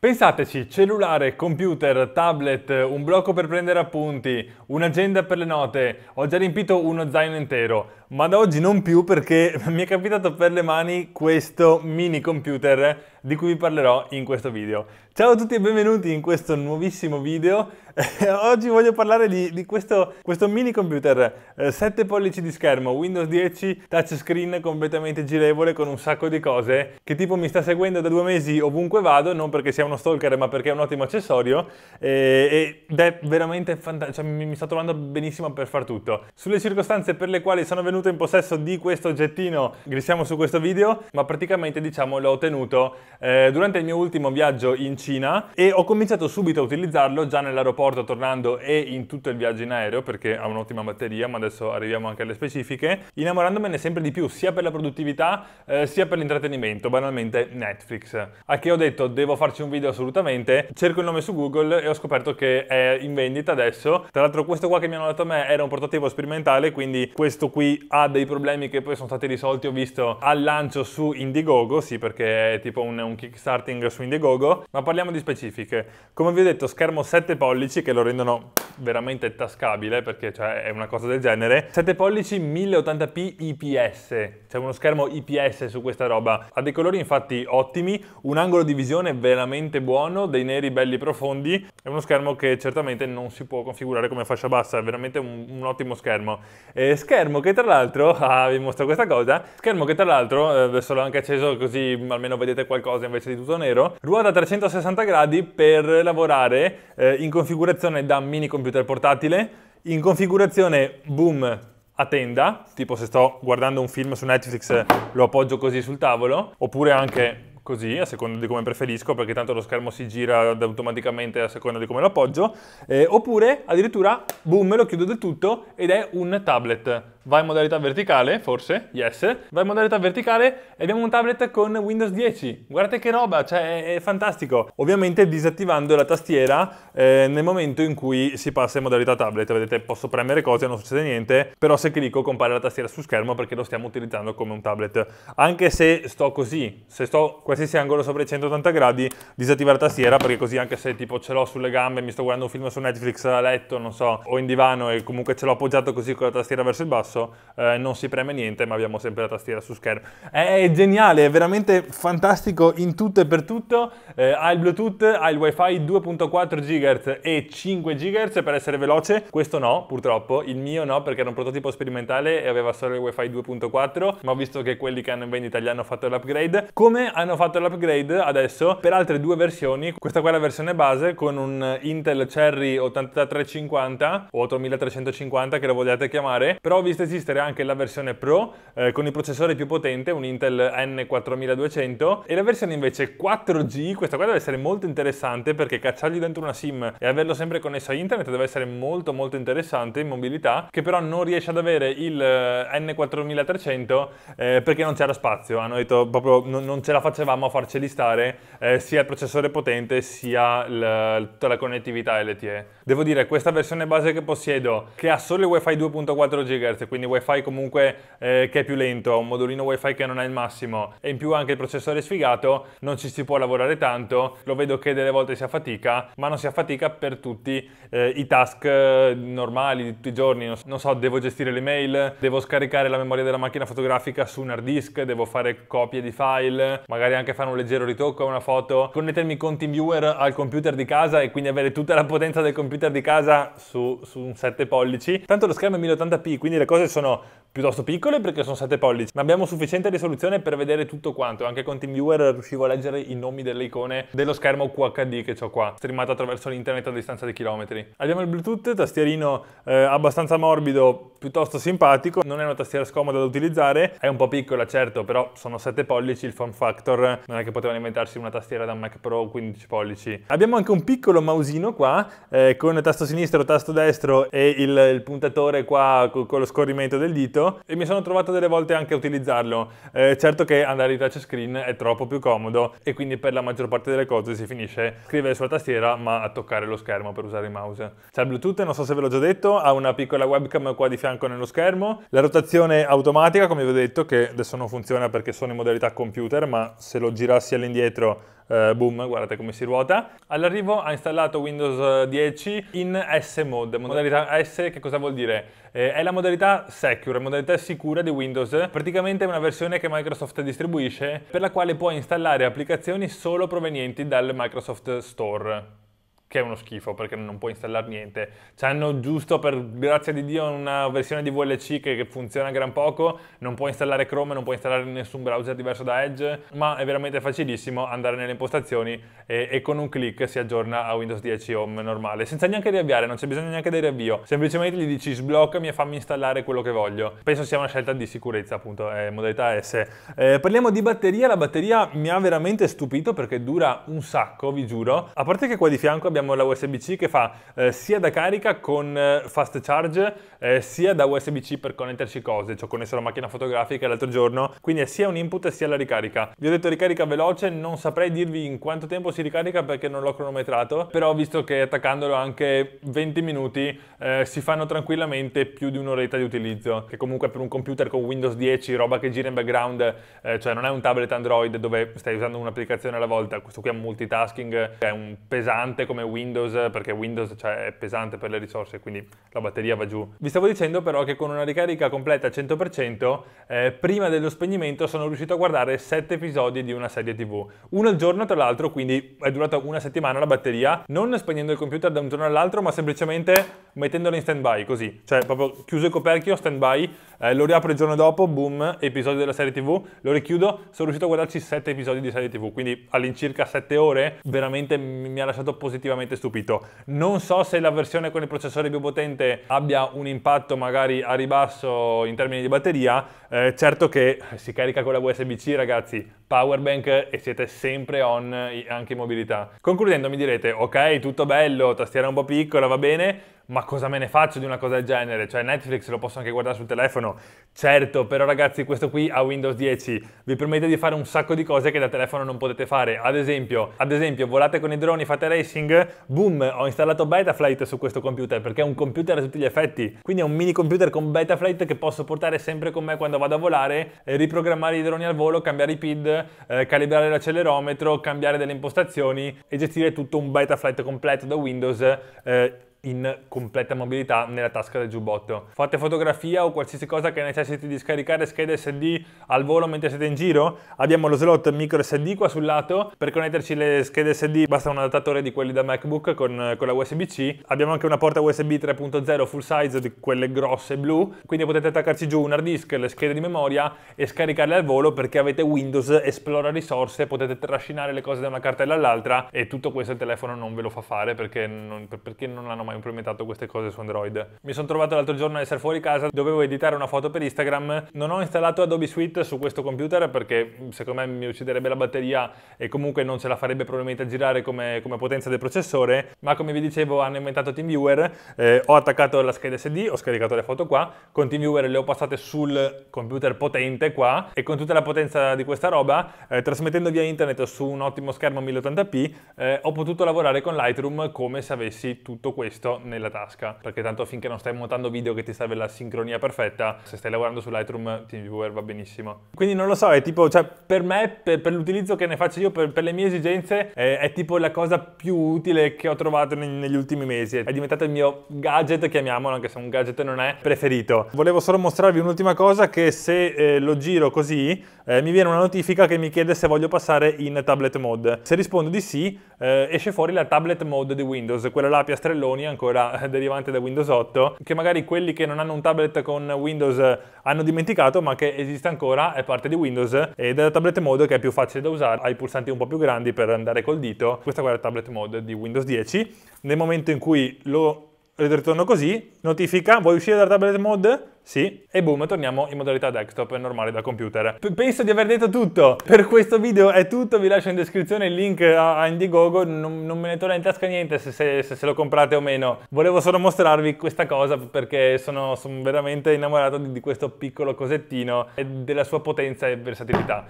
Pensateci, cellulare, computer, tablet, un blocco per prendere appunti, un'agenda per le note, ho già riempito uno zaino intero, ma da oggi non più perché mi è capitato per le mani questo mini computer di cui vi parlerò in questo video. Ciao a tutti e benvenuti in questo nuovissimo video. Eh, oggi voglio parlare di, di questo, questo, mini computer, eh, 7 pollici di schermo, Windows 10, touchscreen completamente girevole con un sacco di cose, che tipo mi sta seguendo da due mesi ovunque vado, non perché sia uno stalker ma perché è un ottimo accessorio, eh, ed è veramente fantastico, cioè, mi, mi sto trovando benissimo per far tutto. Sulle circostanze per le quali sono venuto in possesso di questo oggettino, grissiamo su questo video, ma praticamente diciamo l'ho ottenuto eh, durante il mio ultimo viaggio in Cina e ho cominciato subito a utilizzarlo già nell'aeroporto tornando e in tutto il viaggio in aereo perché ha un'ottima batteria, ma adesso arriviamo anche alle specifiche, innamorandomene sempre di più sia per la produttività eh, sia per l'intrattenimento, banalmente Netflix. A che ho detto devo farci un video assolutamente, cerco il nome su Google e ho scoperto che è in vendita adesso. Tra l'altro questo qua che mi hanno dato a me era un prototipo sperimentale, quindi questo qui ha dei problemi che poi sono stati risolti, ho visto al lancio su Indiegogo, sì perché è tipo un un kickstarting su Indiegogo, ma parliamo di specifiche. Come vi ho detto, schermo 7 pollici che lo rendono veramente tascabile perché cioè, è una cosa del genere. 7 pollici 1080p IPS, c'è uno schermo IPS su questa roba. Ha dei colori infatti ottimi, un angolo di visione veramente buono, dei neri belli profondi. È uno schermo che certamente non si può configurare come fascia bassa, è veramente un, un ottimo schermo. Eh, schermo che tra l'altro, ah, vi mostro questa cosa, schermo che tra l'altro, adesso eh, l'ho anche acceso così almeno vedete qualcosa rosa invece di tutto nero, ruota a 360 gradi per lavorare eh, in configurazione da mini computer portatile, in configurazione boom a tenda, tipo se sto guardando un film su Netflix lo appoggio così sul tavolo, oppure anche così, a seconda di come preferisco, perché tanto lo schermo si gira automaticamente a seconda di come lo appoggio, eh, oppure addirittura, boom, lo chiudo del tutto ed è un tablet va in modalità verticale, forse, yes, va in modalità verticale e abbiamo un tablet con Windows 10. Guardate che roba, cioè è fantastico. Ovviamente disattivando la tastiera eh, nel momento in cui si passa in modalità tablet, vedete posso premere cose, non succede niente, però se clicco compare la tastiera su schermo perché lo stiamo utilizzando come un tablet. Anche se sto così, se sto qualsiasi angolo sopra i 180 gradi, disattiva la tastiera perché così anche se tipo ce l'ho sulle gambe, mi sto guardando un film su Netflix a letto, non so, o in divano e comunque ce l'ho appoggiato così con la tastiera verso il basso, basso, eh, non si preme niente, ma abbiamo sempre la tastiera su schermo. È geniale, è veramente fantastico in tutto e per tutto. Eh, ha il Bluetooth, ha il WiFi 2.4 GHz e 5 GHz per essere veloce. Questo no, purtroppo, il mio no, perché era un prototipo sperimentale e aveva solo il WiFi 2.4, ma ho visto che quelli che hanno in vendita gli hanno fatto l'upgrade. Come hanno fatto l'upgrade adesso per altre due versioni, questa qua è la versione base con un Intel Cherry 8350 o 8350 che lo vogliate chiamare, però ho visto esistere anche la versione Pro eh, con il processore più potente, un Intel N4200 e la versione invece 4G, questa qua deve essere molto interessante perché cacciargli dentro una SIM e averlo sempre connesso a internet deve essere molto molto interessante in mobilità, che però non riesce ad avere il eh, N4300 eh, perché non c'era spazio, hanno detto proprio non, non, ce la facevamo a farceli stare eh, sia il processore potente sia la, tutta la connettività LTE. Devo dire, questa versione base che possiedo, che ha solo il WiFi 2.4 GHz, quindi wifi comunque eh, che è più lento, un modulino wifi che non è il massimo e in più anche il processore è sfigato, non ci si può lavorare tanto, lo vedo che delle volte si affatica, ma non si affatica per tutti eh, i task eh, normali di tutti i giorni, non so, devo gestire le mail, devo scaricare la memoria della macchina fotografica su un hard disk, devo fare copie di file, magari anche fare un leggero ritocco a una foto, connettermi con TeamViewer al computer di casa e quindi avere tutta la potenza del computer di casa su, su un 7 pollici, tanto lo schermo è 1080p, quindi le cose ことでその piuttosto piccole perché sono 7 pollici, ma abbiamo sufficiente risoluzione per vedere tutto quanto. Anche con TeamViewer riuscivo a leggere i nomi delle icone dello schermo QHD che ho qua, streamato attraverso l'internet a distanza di chilometri. Abbiamo il Bluetooth, tastierino eh, abbastanza morbido, piuttosto simpatico, non è una tastiera scomoda da utilizzare, è un po' piccola certo, però sono 7 pollici, il form factor non è che potevano inventarsi una tastiera da Mac Pro 15 pollici. Abbiamo anche un piccolo mausino qua, eh, con tasto sinistro, tasto destro e il, il puntatore qua con, con lo scorrimento del dito, e mi sono trovato delle volte anche a utilizzarlo. Eh, certo che andare in touchscreen è troppo più comodo e quindi per la maggior parte delle cose si finisce a scrivere sulla tastiera ma a toccare lo schermo per usare il mouse. C'è il Bluetooth, non so se ve l'ho già detto, ha una piccola webcam qua di fianco nello schermo, la rotazione automatica come vi ho detto che adesso non funziona perché sono in modalità computer ma se lo girassi all'indietro eh, boom, guardate come si ruota. All'arrivo ha installato Windows 10 eh, in S-Mode, modalità S che cosa vuol dire? Eh, è la modalità secure, modalità sicura di Windows, praticamente è una versione che Microsoft distribuisce per la quale puoi installare applicazioni solo provenienti dal Microsoft Store che è uno schifo perché non puoi installare niente. C'hanno giusto per grazia di Dio una versione di VLC che, che funziona gran poco, non puoi installare Chrome, non puoi installare nessun browser diverso da Edge, ma è veramente facilissimo andare nelle impostazioni e, e con un clic si aggiorna a Windows 10 Home normale, senza neanche riavviare, non c'è bisogno neanche di riavvio. Semplicemente gli dici sbloccami e fammi installare quello che voglio. Penso sia una scelta di sicurezza, appunto, eh, modalità S. Eh, parliamo di batteria, la batteria mi ha veramente stupito perché dura un sacco, vi giuro. A parte che qua di fianco abbiamo abbiamo la USB-C che fa eh, sia da carica con eh, fast charge, eh, sia da USB-C per connetterci cose, ci ho connesso la macchina fotografica l'altro giorno, quindi è sia un input sia la ricarica. Vi ho detto ricarica veloce, non saprei dirvi in quanto tempo si ricarica perché non l'ho cronometrato, però visto che attaccandolo anche 20 minuti eh, si fanno tranquillamente più di un'oretta di utilizzo, che comunque per un computer con Windows 10, roba che gira in background, eh, cioè non è un tablet Android dove stai usando un'applicazione alla volta, questo qui è multitasking, è un pesante come Windows, perché Windows cioè, è pesante per le risorse, quindi la batteria va giù. Vi stavo dicendo però che con una ricarica completa al 100%, eh, prima dello spegnimento sono riuscito a guardare 7 episodi di una serie TV. Uno al giorno tra l'altro, quindi è durata una settimana la batteria, non spegnendo il computer da un giorno all'altro, ma semplicemente mettendolo in stand-by, così. Cioè proprio chiuso il coperchio, stand-by, eh, lo riapro il giorno dopo, boom, episodio della serie TV, lo richiudo, sono riuscito a guardarci 7 episodi di serie TV, quindi all'incirca 7 ore, veramente mi ha lasciato positivamente veramente stupito. Non so se la versione con il processore più potente abbia un impatto magari a ribasso in termini di batteria, eh, certo che si carica con la USB-C ragazzi, powerbank e siete sempre on anche in mobilità. Concludendo mi direte, ok, tutto bello, tastiera un po' piccola, va bene, ma cosa me ne faccio di una cosa del genere? Cioè Netflix lo posso anche guardare sul telefono? Certo, però ragazzi questo qui a Windows 10 vi permette di fare un sacco di cose che da telefono non potete fare. Ad esempio, ad esempio volate con i droni, fate racing, boom, ho installato Betaflight su questo computer perché è un computer a tutti gli effetti. Quindi è un mini computer con Betaflight che posso portare sempre con me quando vado a volare, riprogrammare i droni al volo, cambiare i PID, eh, calibrare l'accelerometro, cambiare delle impostazioni e gestire tutto un beta flight completo da Windows eh, in completa mobilità nella tasca del giubbotto. Fate fotografia o qualsiasi cosa che necessiti di scaricare schede SD al volo mentre siete in giro? Abbiamo lo slot micro SD qua sul lato, per connetterci le schede SD basta un adattatore di quelli da MacBook con, con la USB-C. Abbiamo anche una porta USB 3.0 full size di quelle grosse blu, quindi potete attaccarci giù un hard disk, le schede di memoria e scaricarle al volo perché avete Windows, esplora risorse, potete trascinare le cose da una cartella all'altra e tutto questo il telefono non ve lo fa fare perché non, perché non hanno mai implementato queste cose su Android. Mi sono trovato l'altro giorno a essere fuori casa, dovevo editare una foto per Instagram, non ho installato Adobe Suite su questo computer perché secondo me mi ucciderebbe la batteria e comunque non ce la farebbe probabilmente a girare come, come potenza del processore, ma come vi dicevo hanno inventato TeamViewer, eh, ho attaccato la scheda SD, ho scaricato le foto qua, con TeamViewer le ho passate sul computer potente qua e con tutta la potenza di questa roba, eh, trasmettendo via internet su un ottimo schermo 1080p, eh, ho potuto lavorare con Lightroom come se avessi tutto questo questo nella tasca, perché tanto finché non stai montando video che ti serve la sincronia perfetta, se stai lavorando su Lightroom TeamViewer va benissimo. Quindi non lo so, è tipo, cioè per me, per, per l'utilizzo che ne faccio io, per, per le mie esigenze, è, è, tipo la cosa più utile che ho trovato neg negli ultimi mesi, è diventato il mio gadget, chiamiamolo, anche se un gadget non è, preferito. Volevo solo mostrarvi un'ultima cosa che se eh, lo giro così, eh, mi viene una notifica che mi chiede se voglio passare in tablet mode. Se rispondo di sì, eh, esce fuori la tablet mode di Windows, quella là a piastrelloni ancora derivante da Windows 8, che magari quelli che non hanno un tablet con Windows eh, hanno dimenticato, ma che esiste ancora, è parte di Windows, ed è la tablet mode che è più facile da usare, ha i pulsanti un po' più grandi per andare col dito. Questa qua è la tablet mode di Windows 10. Nel momento in cui lo ritorno così, notifica, vuoi uscire dalla tablet mode? Sì, e boom, torniamo in modalità desktop normale da computer. P penso di aver detto tutto. Per questo video è tutto, vi lascio in descrizione il link a, a Indiegogo, non, non, me ne torna in tasca niente se, se, se, se, lo comprate o meno. Volevo solo mostrarvi questa cosa perché sono, sono veramente innamorato di, di questo piccolo cosettino e della sua potenza e versatilità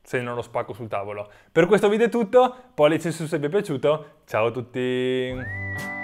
se non lo spacco sul tavolo. Per questo video è tutto, pollice su se vi è piaciuto, ciao a tutti!